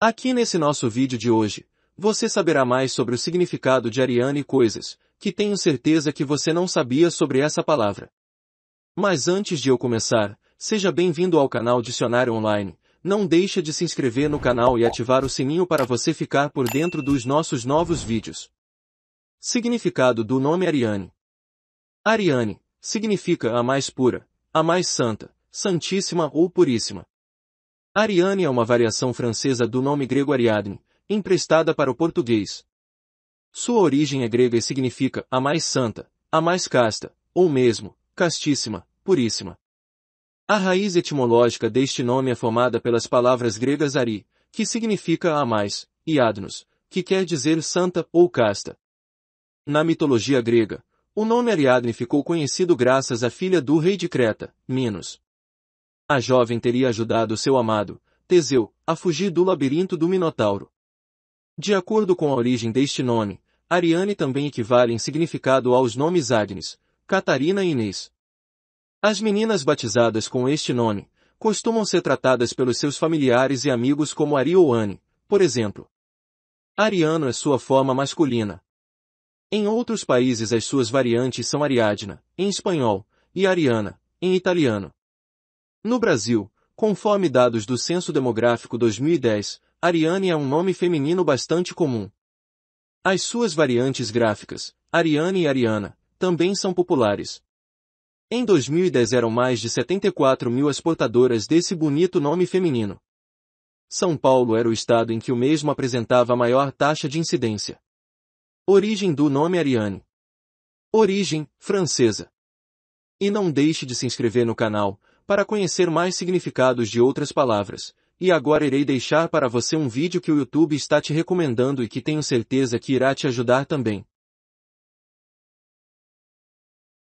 Aqui nesse nosso vídeo de hoje, você saberá mais sobre o significado de Ariane e coisas, que tenho certeza que você não sabia sobre essa palavra. Mas antes de eu começar, seja bem-vindo ao canal Dicionário Online, não deixa de se inscrever no canal e ativar o sininho para você ficar por dentro dos nossos novos vídeos. Significado do nome Ariane Ariane, significa a mais pura, a mais santa, santíssima ou puríssima. Ariane é uma variação francesa do nome grego Ariadne, emprestada para o português. Sua origem é grega e significa a mais santa, a mais casta, ou mesmo, castíssima, puríssima. A raiz etimológica deste nome é formada pelas palavras gregas ari, que significa a mais, e adnos, que quer dizer santa ou casta. Na mitologia grega, o nome Ariadne ficou conhecido graças à filha do rei de Creta, Minos. A jovem teria ajudado seu amado, Teseu, a fugir do labirinto do Minotauro. De acordo com a origem deste nome, Ariane também equivale em significado aos nomes Agnes, Catarina e Inês. As meninas batizadas com este nome costumam ser tratadas pelos seus familiares e amigos como Ari ou Anne, por exemplo. Ariano é sua forma masculina. Em outros países as suas variantes são Ariadna, em espanhol, e Ariana, em italiano. No Brasil, conforme dados do Censo Demográfico 2010, Ariane é um nome feminino bastante comum. As suas variantes gráficas, Ariane e Ariana, também são populares. Em 2010 eram mais de 74 mil as portadoras desse bonito nome feminino. São Paulo era o estado em que o mesmo apresentava a maior taxa de incidência. Origem do nome Ariane. Origem, francesa. E não deixe de se inscrever no canal, para conhecer mais significados de outras palavras, e agora irei deixar para você um vídeo que o YouTube está te recomendando e que tenho certeza que irá te ajudar também.